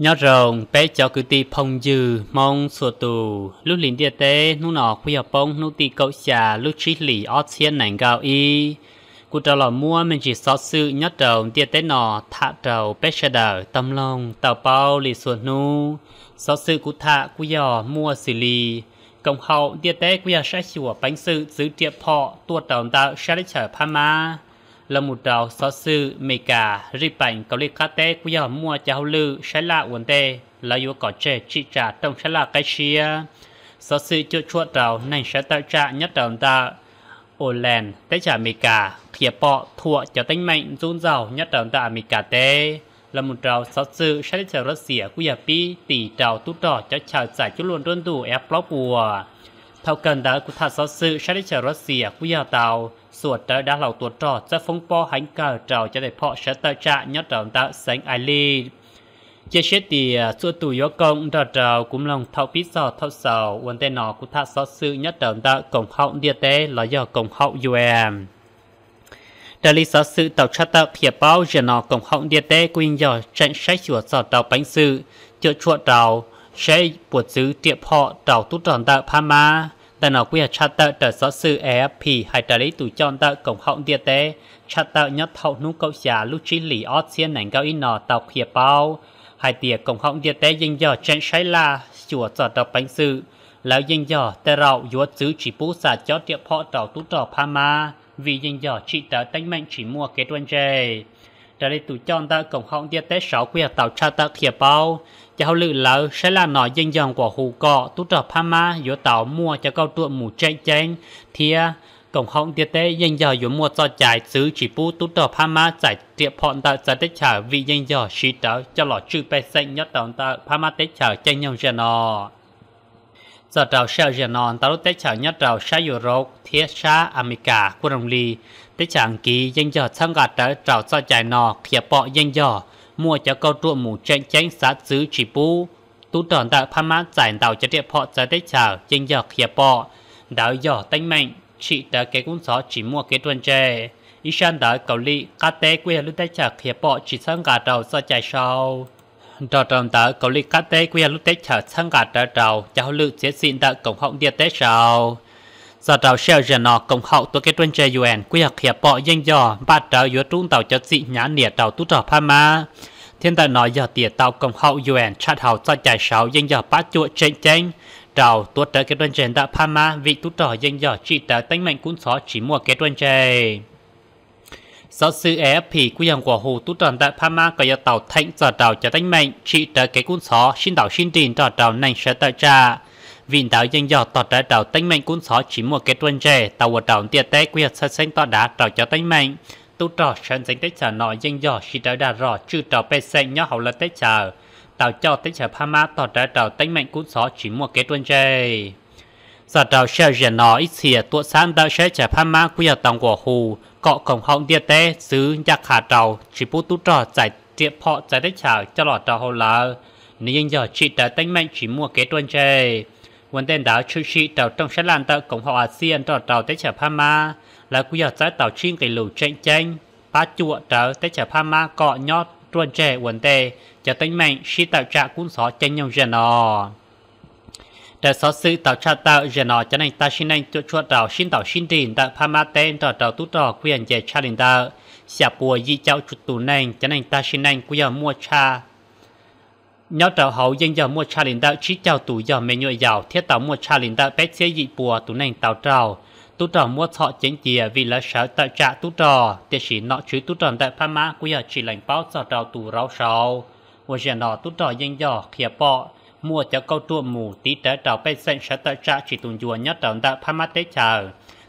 Nhớ rồng bé cho cứ ti phong dư mong sửa tù lúc lính địa tế nu nọ khuya học bông nu ti cậu xà lúc trí lì ó thiên nành gạo y cụ trò lò mua mình chỉ xót sự nhớ rồng địa tế nọ thạ trầu bé xe đờ tâm lòng tàu bao lì sửa nu xót sự cụ thạ cụ dò mua xử lì công hậu địa tế cụ dò sẽ chùa bánh sự giữ tiệp phọ tuột đồng tạo sẽ đi chở pha ma là một trào xóa sư mê cả rì bảnh có lì cá tế của giờ mua cháu lư sẽ là uốn tê là yếu có trẻ trị trả trong sẽ là cái xìa xóa sư chưa chua trào nên sẽ tạo trả nhất trào ta ổ lèn tế trả mê cả khía bọ thua cho tánh mạnh run rào nhất trào ta mê cả tế là một trào xóa sư sẽ trả rất xỉa của giờ bi tỷ trào tút đỏ cho trả giải chút luôn đơn đủ ép lóc bùa, thao cần đã của thà xóa sư sẽ trả rất xỉa của giờ tàu สวดแต่ดาเหล่าตัวจอดจะฟงปอหันเก่าเจ้าจะได้เพาะเสตจะยอดเจ้าตาแสงไอลีเจเชตีสวดตุยกงเจ้าเจ้ากุมลงเท่าพิศอเท่าเสาวันเตนอกุทะซอซื้อยอดเจ้าตากงเขาเดียเตลอยกงเขาอยู่แอมดาลิสอซื้อเต่าชะตาเขียเป้าเจนอกงเขาเดียเตกุยยอจังใช้สวดสอดเต่าปังซื้อเจอชวดเต่าใช้ปวดซื้อเตียพอเต่าตุจอนตาพามาแต่นอกเวียชัดเตอร์แต่สอสื่อเอฟพีให้แต่ลิตุจอนเตอร์กงห้องเดียเตชัดเตอร์ยัดเท่านุ่งเกาหยาลูกชิลีออสเซียนหนังเกาอีนอตอกเขียเป้าให้เตียกงห้องเดียเตยังย่อเจนใช้ลาจั่วจอดดอกปังสื่อแล้วยังย่อแต่เรายศซื้อจีปูสาจอดเดียพอต่อตุ้ดอกพามา vì dân dò chị tớ tánh mạnh chỉ mua kế tuần chê. Trở đây tụ chọn ta cổng họng tiết tế sáu quyền tạo tra ta khỉa bao, cho lự lỡ sẽ là nọ dân dòng của hù cọ tu trở Pama giữa tàu mua cho câu tuộn mù chạy chén thì à, cổng họng tiết tế dân giờ giữa mua cho trái xứ chỉ bu tu trở Pama giải tiệp bọn ta giải tết trở vì dân giờ sĩ trở cho lọ trừ bè xanh nhất tổng ta Pama tết trở chanh nhau dân nọ giờ trào sao giờ non tàu tết chào nhất trào sa Europe thiết xa amica của đồng ly tết chàng kỳ dân giờ sang gạt trở trào cho trái nò khía bọ dân giờ mua cho câu trụ mù chạy chánh sát xứ chỉ bu tú tròn đạo phan mát giải đào cho địa phọ ra đếch chào chênh giọt hiệp bọ đào giỏ tanh mạnh chị đã kế cũng gió chỉ mua kế tuần trề ishan đã cầu lị cá tế quê lúc đếch chào hiệp bọ chỉ sang gà đầu do chạy sau trò tròn đã cầu lị cá tế quê lúc đếch chào sang cả đầu trào cháu lự chế xin đã cổng họng địa tế sau giờ tàu xe rèn nọ công hậu tôi cái tuần chơi UN quy hoạch hiệp bọ danh dò và tàu giữa trung tàu chất dị nhã nỉa tàu tu trò pha ma thiên tài nói giờ tiệt tàu công hậu UN chặt hậu cho chạy sáu danh dò bát chuột chênh chênh tàu tuốt tới cái tuần chơi đã pha ma vị tu trò danh dò chỉ tới tánh mạnh cũng xó chỉ mua cái tuần chơi giáo sư AFP e quy hoạch của Hồ Tú Trần tại Pama có giờ tàu thạnh giờ tàu cho tánh mạnh, chỉ tới cái cuốn xó xin đảo xin trình cho tàu nành sẽ tại trà vì đảo dân dò tọt đã đảo tinh mạnh cũng xó chỉ một cái tuần trẻ tàu ở đầu tiệt tế quyệt sân sinh tọt đá trò cho tinh mạnh tu trò sân sinh tích chờ nọ dân dò chỉ đã đà rõ chư trò bê xanh nhỏ hậu là tích chờ tàu cho tích chờ pha má tọt đã đảo tinh mạnh cũng xó chỉ một cái tuần trẻ giờ đầu sẽ rèn nọ ít xìa tuột sáng đã sẽ chờ pha má quyệt tàu của hù cọ cổng họng tiệt tế xứ nhạc hạ trầu chỉ bút tu trò giải tiệp họ giải tích chờ cho lọt trò hậu là nếu dân dò chỉ đảo tinh mạnh chỉ một cái tuần trẻ Quân đề đảo chú trị tàu trong sát lan tàu Cộng hòa ASEAN tàu tàu tới chở Pama là quy hợp giá tàu chuyên cái lũ tranh tranh, phá chùa tàu tới chở Pama cọ nhót tuần trẻ vấn đề cho tính mạnh khi tạo trạ cũng xó tranh nhau dần nọ. Đã xó sự tạo trạ tạo dần nọ cho nên ta xin anh chuột chua tàu xin tàu xin trình tạo Pama tên tàu tàu tút tàu quyền về cha đình tạo. Xả bùa di cháu chụt tù nành cho nên ta xin anh quy hợp mua cha nhớ trở hậu dân giờ mua cha linh đạo trí chào tủ giờ mẹ nhựa giàu thiết tạo mua cha linh đạo bé chế dị bùa tủ nành tạo trào tủ trò mua thọ chính chìa vì là sợ tạo trạ tủ trò để sĩ nọ chứ tủ tròn tại pha má của giờ chỉ lành báo sợ trào tủ rau sầu và giờ nọ tủ trò dân giờ khía bọ mua cho câu tua mù tí trở trào bé xanh sợ tạo trạ chỉ tùng chùa nhớ tròn tại pha má tế chờ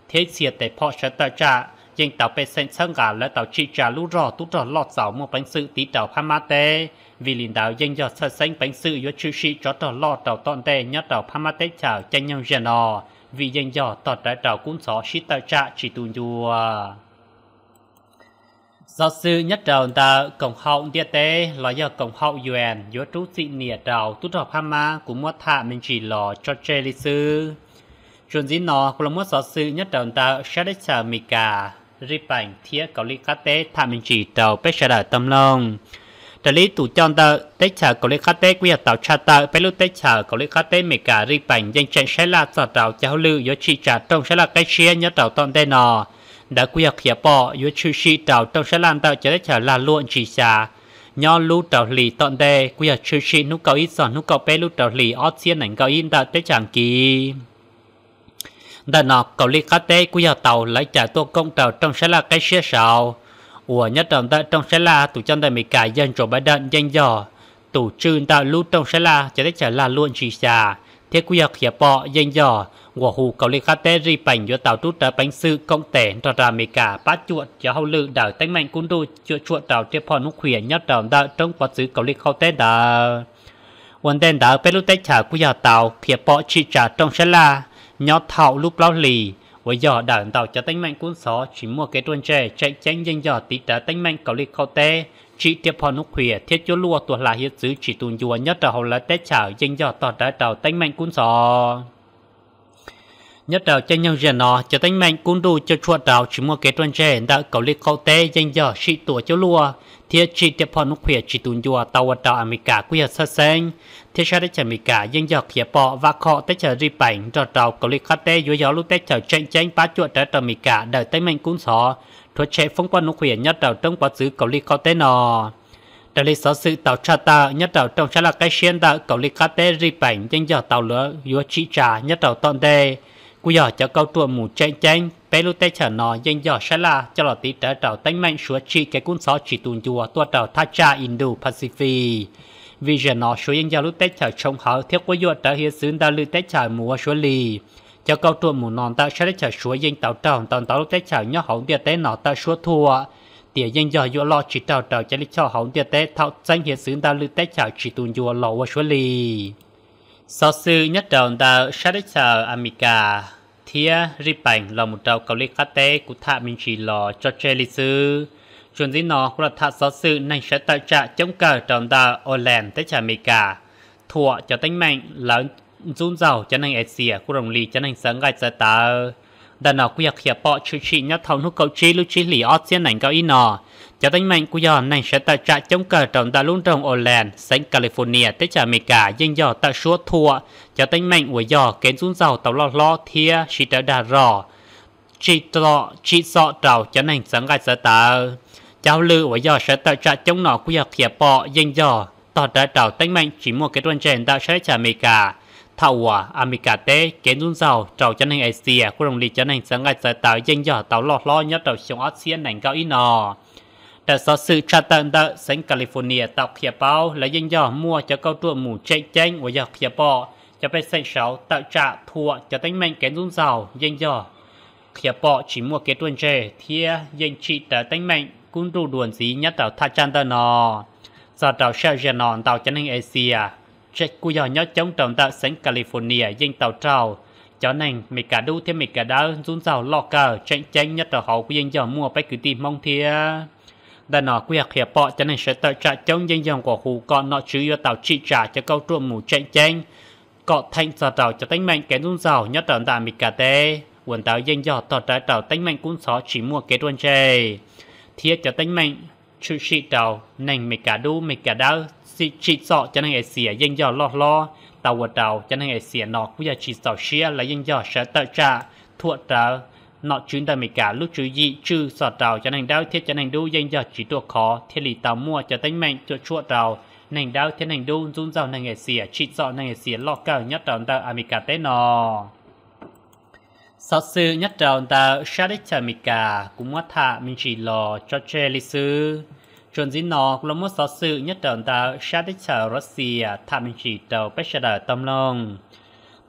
thế xìa tại phọ sợ tạo trạ trên tàu pe sen sang gà là tàu chi trả lũ rõ tút rõ lọt dầu một bánh sự tí tàu tê vì liền đảo dân do sơ sánh bánh sự do chư sĩ cho tàu lọt tàu tòn tè nhớ tàu tê chào chân nhau dần nò vì dân do tàu đại tàu cũng xó sĩ tàu trả chỉ tu nhua giáo sư nhất đầu ta cổng hậu địa tê là do cổng hậu yuan do trú sĩ nịa tút rõ rò hama cũng mua thả mình chỉ lọ cho chê lý sư chuẩn dĩ nó là mua giáo sư nhất đầu ta sẽ đích chờ mì cả ริปังเทียเกาหลีคาเต้ทำเป็นจีเต่าเป็ดฉลาดตำลงตอนนี้ตู่จอนเตอร์เตชาเกาหลีคาเต้กุยเต่าชาเตอร์ไปรู้เตชาเกาหลีคาเต้เมการิปังยังเจนใช้ลาสอดเต่าเจ้าลือยชิจ่าตรงใช้ลาใกล้เชียนยเต่าตอนได้นอ đã quy hoạch hiệp bọ yếu chư sĩ tàu trong sẽ làm tàu trở trở là luận chỉ xà nho lu tàu lì tọn đề quy hoạch chư sĩ nút cầu ít giòn nút cầu bé lu tàu lì ót xiên ảnh cầu in tàu tới chẳng kỳ đã nọ cầu ly cá tê của giờ tàu lấy trả tua công tàu trong sẽ là cái xe sầu của nhất trọng ta trong sẽ là tụ chân tại mỹ cả dân chỗ bãi đạn danh dò tụ trừ tạo lú trong sẽ là cho đến trả là luôn chỉ xà thế của giờ hiệp bọ danh dò của hù cầu ly cá tê ri bành do tàu rút đã bánh sư công tể cho ra mỹ cả bắt chuột cho hậu lự đảo tánh mạnh cũng đu chữa chuột tàu tiếp phòn hút khuyển nhất trọng ta trong quá xứ cầu ly khâu tê đã quân đen tách trả của tàu hiệp trong sẽ là nhỏ thảo lúc lao lì với giờ đảng tàu cho tánh mạnh cuốn xó chỉ mua cái tuần trẻ chạy tranh danh giờ tí trả tánh mạnh cầu lịch khâu tê chỉ tiếp họ lúc khuya thiết cho lùa tuột là hiết giữ chỉ tuôn dùa nhất là hầu là tết chảo danh giờ tỏ đã tàu tánh mạnh cuốn xó nhất đạo cho nhân dân nó cho tính mạnh cũng đủ cho chuột đảo chỉ mua kế tuần trẻ đã cầu lý cầu tế danh giờ sĩ tuổi cho lùa thiết trị tiếp họ nước khỏe chỉ tùn dùa tàu đảo America quy hợp sơ sinh thiết sẽ để mì cả danh giờ khía bỏ và khó tế chờ ri bảnh đảo đảo cầu lý khát tế dưới gió lúc tế chờ tranh tranh bá chuột mì cả đợi tính mạnh cũng xó thuật chế phong quan nước khỏe nhất đạo trong quá xứ cầu lý cầu tế nó trở lý sự tàu cha ta nhất đầu trong sẽ là cái xuyên đạo cầu lý khát tế ri bảnh danh giờ tàu lửa dưới trị trả nhất đầu toàn đề cú giờ cho câu tuột mù chạy chạy bé lúc tay chở nó dân giờ sẽ là cho lọ tí trở trào tánh mạnh xuống trị cái cuốn sáu chỉ tuần chùa tua trào tha cha Indo Pacific vì giờ nó xuống dành giờ lúc tay chở trông hở theo cú giờ trở hiện xứng đa lưu tay chở mùa xuống lì cho câu tuột mù non ta sẽ chở xuống dành tàu trào tàu tàu lúc tay chở nhớ hậu địa tế nó ta xuống thua địa dành giờ vừa lo chỉ tàu trào cho lý cho hậu địa tế thao danh hiện xứng đa lưu tay chở chỉ tuần chùa lọ xuống lì Giáo sư nhất đồng tàu Shadisar Amika thia ri bảnh là một trâu cầu lý khá tế của thạ Minh chỉ lò cho chê lý sư. Chuẩn dĩ nó cũng là thạ giáo sư nên sẽ tạo trạ chống cờ trọng tàu ô lèm tới chả mì cho tánh mạnh là run giàu cho nên ế của rồng lý cho nên sáng gạch ra tàu đàn nó cũng hiểu bỏ chú trị nhớ thầu nút cầu chi lưu chi lì ót xiên nảnh cao y nọ cho đánh mạnh của giờ nành sẽ tại trại chống cờ trọng đã luôn trồng Orland, sánh California tới trả Mỹ nhưng giờ tại suốt thua cho đánh mạnh của giờ kén run giàu tàu lo lo thia chỉ đã đà rò chỉ tọ chỉ sọ trào cho nành sáng gai sẽ tờ cháu lư của giờ sẽ tại trại chống nọ của giờ hiểu bỏ nhưng giờ tỏ đã trào đánh mạnh chỉ mua cái tuần trên đã sẽ trả Mỹ thầu à amicate kiến dung giàu trầu chân hành asia khu đồng lý chân hình sáng ngày giải tạo danh dở tàu lọt lo nhất trầu xuống asean nành cao ít nò đã do sự tra tận đợ sánh california tạo khía bao là danh dở mua cho câu tuổi mù chạy chanh và dọc khía bọ cho bên sân sáu tạo trả thua cho tánh mệnh kiến dung giàu danh dở khía bọ chỉ mua kế tuần trề thia danh trị tới tánh mệnh cũng đủ đuồn dí nhất tạo tha chan tờ nò do tàu sẽ dần nòn tàu chân hành asia Jack cú giò nhó chống trọng tạo sánh California dinh tàu trào. cho nành, mì cả đu thêm mì cả đá rún rào lọ cờ, tranh tranh nhất là hậu của dân dò mua bách cứ tìm mong thia. Đã nó quy hạc hiệp bọ cho nên sẽ tạo trả chống dân dòng của hù con nọ chứ yêu tàu trị trả cho câu trộm mù tranh tranh. Cọ thanh sò tàu cho tánh mạnh cái rún rào nhất là tạo mì cả tê. Quần tàu dân dò tỏ trái tàu tánh mạnh cũng xó chỉ mua kế tuần chê. Thiết cho tánh mạnh, chú sĩ tàu, nành mì cả đu mì cả đá chỉ sợ cho nên sẽ dân do lo lo tàu vợ tàu cho nên sẽ nọ cũng giờ chỉ sợ xia là dân do sẽ tạo trả thua trả nọ chuyến đời mình cả lúc chú gì chứ sợ tàu cho nên đau thiết cho nên đu dân do chỉ tuột khó thiết lý tàu mua cho tính mệnh cho chua tàu nên đau thiết nên đu run rào nên nghệ xỉa chỉ sợ nên nghệ xỉa lo cao nhất tàu ta amica tế nọ sau sư nhất tàu ta sát đích mình cả cũng mất thà mình chỉ lo cho chê lý sư chuẩn dĩ nó là một số sự nhất trận ta, sát đích sở Russia tham chỉ đầu bách sở đời tâm lòng.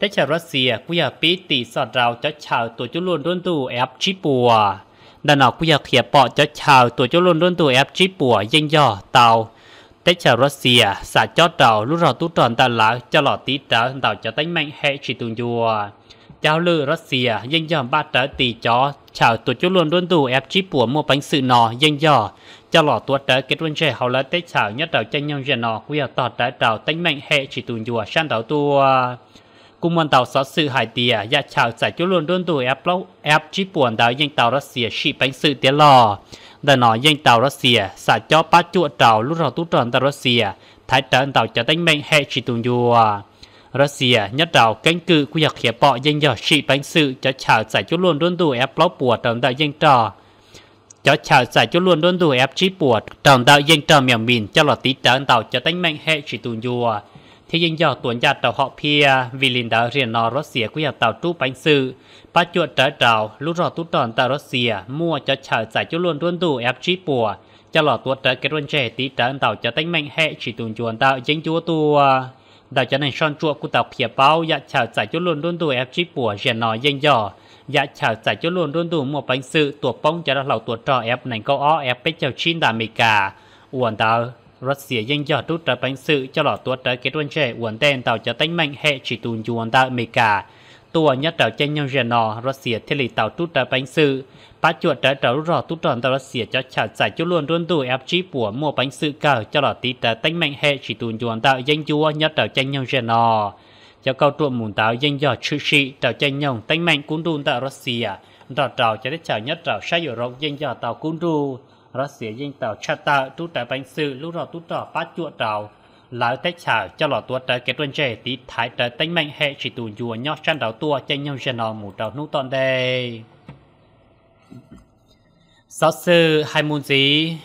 Đích sở Russia cũng là bí tỷ sọt rào cho chào tổ chức luôn đôn tù ép chí bùa. Đàn nó cũng là khía bọ cho chào tổ chức luôn đôn tù ép chí bùa dân dò tàu. Đích sở Russia xả cho đầu lúc rào tu tròn tạo lá cho lọ tí trở tạo cho tánh mạnh hệ chỉ tùn dùa. chào lư Russia dân dò ba trở tỷ chó chào tổ chức luôn luôn đủ ép chỉ bùa mua bánh sự nọ dân dò cho lọ tuột tới kết luận trẻ hầu là tết chào nhất đầu chân nhau dân nọ quy ở tọt tới đầu tánh mạnh hệ chỉ tù dùa san đầu tu à. cung môn tàu xót sự hải tìa và dạ chào giải chú luôn luôn đủ ép lâu ép chỉ buồn đào dân tàu Russia chỉ bánh sự tiếng lò đã nói dân tàu Russia xả cho bát chuột tàu lúc rồi tu tròn tàu Russia thái trần tàu cho tánh mạnh hệ chỉ tù dùa Russia nhất đạo cánh cự của giặc hiệp bọ danh giờ sĩ bánh sự cho chào giải cho luôn đôn đủ ép lóc bùa trong đạo danh trò cho chào giải cho luôn đôn đủ ép trí bùa trong đạo danh trò mèo mìn cho lọt tí trắng tàu cho tánh mạnh hệ chỉ tù nhùa thì danh giờ tuần gia tàu họ pia vì linh đạo riêng nó Russia của giặc tàu trú bánh sự ba chuột trở trào lúc rò tút tròn tàu Russia mua cho chào giải cho luôn đôn đủ ép trí bùa cho lọt tuột trở kết luận trẻ tí trắng tàu cho tánh mạnh hệ chỉ tù nhuồn tạo danh chúa tua đào cho nên son chuột của tàu phía bao dạ chào giải cho luôn luôn tù FG của rèn nò danh dò dạ chào giải cho luôn luôn tù một bánh sự tuột bóng cho đó lầu tuột ép nành câu ó ép bếch chào chín đà mì cả uẩn tàu Russia danh dò rút trở bánh sự cho lọ tuột trở kết quân trẻ uẩn tên tàu cho tánh mạnh hệ chỉ tùn chuồn tàu mì cả ตัวยัดเต่าเจนยงเรนอรัสเซียเทลิเต่าตุตาปังซื้อปัจจุบันเต่ารอตุตอนเต่ารัสเซียจะฉาดใส่จุลวนรุ่นตัวเอฟจีปัวมัวปังซื้อเก่าจะหลอดตีแต่ตั้งแม่งเฮฉีตูนจวนเต่ายังจัวยัดเต่าเจนยงเรนอจะเก่าตัวหมุนเต่ายังยอดชื่อชีเต่าเจนยงตั้งแม่งกุ้นดูนเต่ารัสเซียต่อเต่าจะได้ฉาดยัดเต่าใช้อยู่รกยังยอดเต่ากุ้นดูรัสเซียยังเต่าชาตาตุตาปังซื้อลูกรอตุตาปัจจุบันเต่า lão tách xảo cho lọ tua tới kết luận trẻ tí thái tới tánh mạnh hệ chỉ tù dùa nhó chăn đảo tua trên nhau dân nó mù đảo nụ toàn đề giáo sư hai môn gì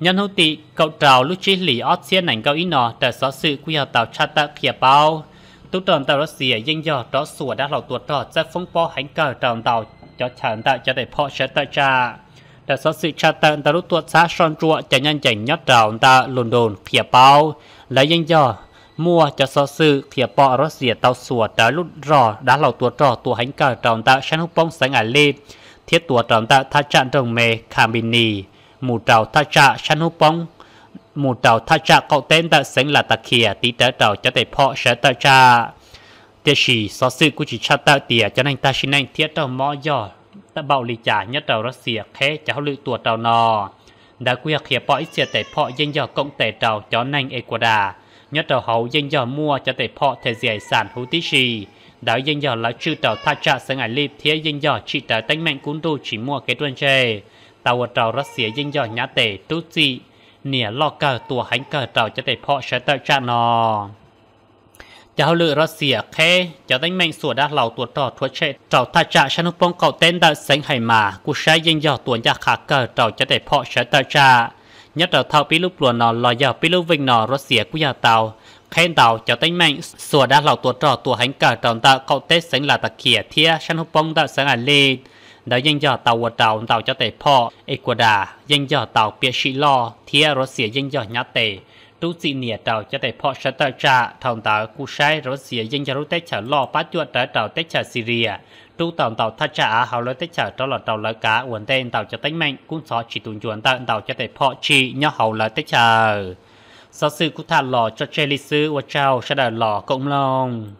nhân hữu tị cậu trào lúc chỉ lì ớt xiên ảnh cao ý nọ để giáo sư quy hào tàu cha tạ khỉa bao tú tròn tàu đó xìa dân dò đó sủa đã lọ tua trò ra phong po hành cờ tròn tàu cho chẳng tạo cho để phó sẽ tạo cha đã có sự tra tận ta rút tuột xa son trụa chả nhân chảnh nhót trào ta lồn đồn khỉa bao lấy danh dò mua cho so sư khía bọ rớt dìa tàu sủa trở lút rò đá lầu tua trò tua hành cờ tròn tạo sanh hút bông sáng ải lên thiết tua tròn tạo tha trạng đồng mê khảm bình nì mù trào tha trạng sanh hút bông mù trào tha trạng cậu tên tạo sáng là tà khía tí trở trào cho tệ phọ sẽ tạo trà tiết sĩ so sư cú chỉ cha tạo tìa cho nên ta xin anh thiết tàu mò dò ta bảo lý trả nhất tàu rớt dìa khé cháu lự tua tàu nò đã quyết khía bỏ xe tệ phọ dân dò cộng tệ trào cho nành Ecuador. nhất trào hầu dân dò mua cho tệ phọ thế giới sản hữu tí xì. Đã dân dò là chư trào tha trạ sẽ ngại lịp thế dân dò chỉ trả tánh mạnh cũng đủ chỉ mua cái tuần chê. Tàu trào rất xỉa dân dò nhá tệ tốt dị. Nỉa lo cờ tùa hánh cờ trào cho tệ phọ sẽ tệ trạ nò. จะเอาเลือรัสเซียแค่จะได้แมงส่วนด้านเหล่าตัวต่อทวเชตเจ้าท่าจะชนุปงเก่าเต้นดาดแสงไห่มากูใช้ยิงยอตัวยาขาเกิดเจ้าจะได้เพาะเฉตจ่าเนยัดเราเท่าปีลูกปลวนนอนลอยยาวปีลูกวิ่งนอรัสเซียกูยาเตาแค่เตาจะได้แมงส่วนด้านเหล่าตัวต่อตัวหังเกิดเจ้าเก่าเต้นแสงลาตะเขียเทียชนุปงดัดแสงอันลีดดายังยอเตาวัวเตาเตาจะได้เพาะเอกวาดายังยอเตาเปียชิลอเทียรัสเซียยังยอยัดเต tu sĩ nia tàu cho thấy phò sát tàu trả thòng tàu cú sai rồi xìa dân cho rút tết trả lò bắt chuột trả tàu tết trả Syria tu tàu tàu thắt trả hào lối tết trả cho là tàu lỡ cá uốn tên tàu cho tánh mạnh cũng xóa chỉ tuần chuồn tàu tàu cho đại phò chỉ nhớ hầu lỡ tết trả sau sự cú thà lò cho chơi lịch sử và chào sẽ đợi lò cộng lòng